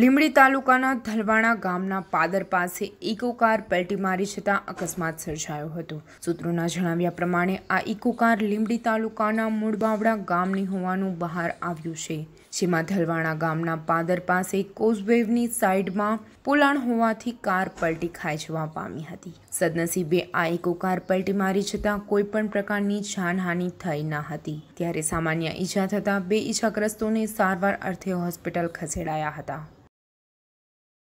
લીંબડી તાલુકાના ધલવાણા ગામના પાદર પાસે ઇકો કાર પલટી મારી જતાં અકસ્માત સર્જાયો હતો સૂત્રોના જણાવ્યા પ્રમાણે આ ઇકો કાર લીંબડી તાલુકાના મૂળબાવડા ગામની હોવાનું બહાર આવ્યું છે જેમાં ધલવાણા ગામના પાદર પાસે કોઝવેવની સાઇડમાં પોલાણ હોવાથી કાર પલટી ખાઈ જવા પામી હતી સદનસીબે આ ઇકો કાર પલટી મારી જતાં કોઈપણ પ્રકારની જાનહાનિ થઈ ન હતી ત્યારે સામાન્ય ઈજા થતાં બે ઈજાગ્રસ્તોને સારવાર અર્થે હોસ્પિટલ ખસેડાયા હતા